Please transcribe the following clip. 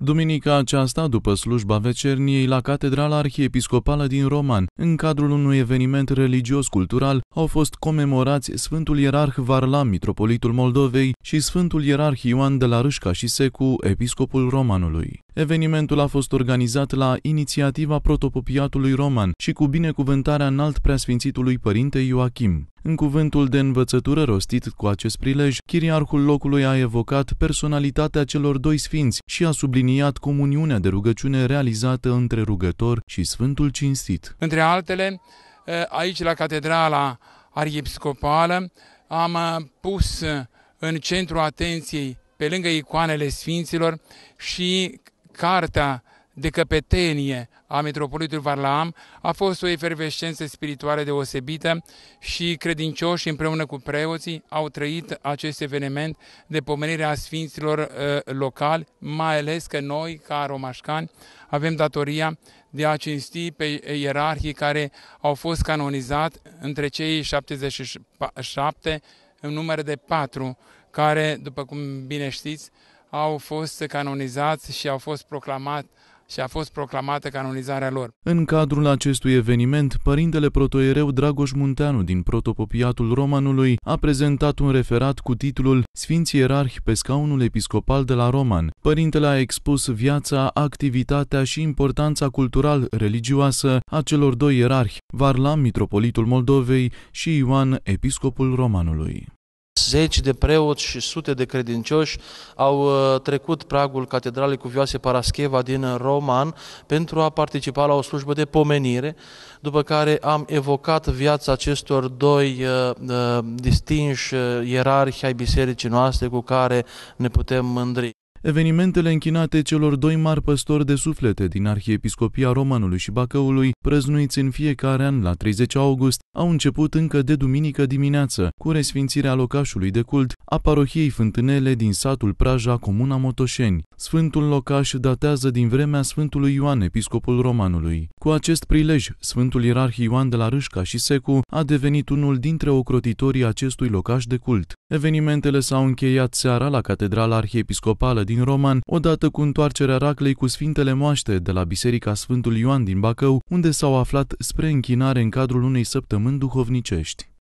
Duminica aceasta, după slujba vecerniei la Catedrala Arhiepiscopală din Roman, în cadrul unui eveniment religios-cultural, au fost comemorați Sfântul Ierarh Varlam, Mitropolitul Moldovei, și Sfântul Ierarh Ioan de la Râșca și Secu, Episcopul Romanului. Evenimentul a fost organizat la inițiativa protopopiatului roman și cu binecuvântarea înalt preasfințitului părinte Ioachim. În cuvântul de învățătură rostit cu acest prilej, chiriarhul locului a evocat personalitatea celor doi sfinți și a subliniat comuniunea de rugăciune realizată între rugător și Sfântul Cinstit. Între altele, eh, aici la Catedrala Arhiepiscopală am eh, pus eh, în centru atenției pe lângă icoanele sfinților și cartea de căpetenie a Metropolitului Varlaam a fost o efervescență spirituală deosebită și credincioșii, împreună cu preoții au trăit acest eveniment de pomenire a sfinților uh, locali, mai ales că noi, ca romașcani, avem datoria de a cinsti pe ierarhii care au fost canonizați între cei 77 în număr de patru, care, după cum bine știți, au fost canonizați și au fost proclamat, și a fost proclamată canonizarea lor. În cadrul acestui eveniment, părintele protoereu Dragoș Munteanu din protopopiatul Romanului a prezentat un referat cu titlul Sfinții ierarhi pe scaunul episcopal de la Roman. Părintele a expus viața, activitatea și importanța cultural-religioasă a celor doi ierarhi, Varlam, mitropolitul Moldovei și Ioan, episcopul Romanului zeci de preoți și sute de credincioși au uh, trecut pragul Catedralei Cuvioase Parascheva din Roman pentru a participa la o slujbă de pomenire, după care am evocat viața acestor doi uh, uh, distinși ierarhi ai bisericii noastre cu care ne putem mândri. Evenimentele închinate celor doi mari păstori de suflete din Arhiepiscopia Romanului și Bacăului, prăznuiți în fiecare an la 30 august, au început încă de duminică dimineață, cu resfințirea locașului de cult a parohiei Fântânele din satul Praja, comuna Motoșeni. Sfântul locaș datează din vremea Sfântului Ioan, episcopul romanului. Cu acest prilej, Sfântul Ierarh Ioan de la Râșca și Secu a devenit unul dintre ocrotitorii acestui locaș de cult. Evenimentele s-au încheiat seara la Catedrala Arhiepiscopală din Roman, odată cu întoarcerea raclei cu Sfintele Moaște de la Biserica Sfântul Ioan din Bacău, unde s-au aflat spre închinare în cadrul unei săptămâni duhovnicești.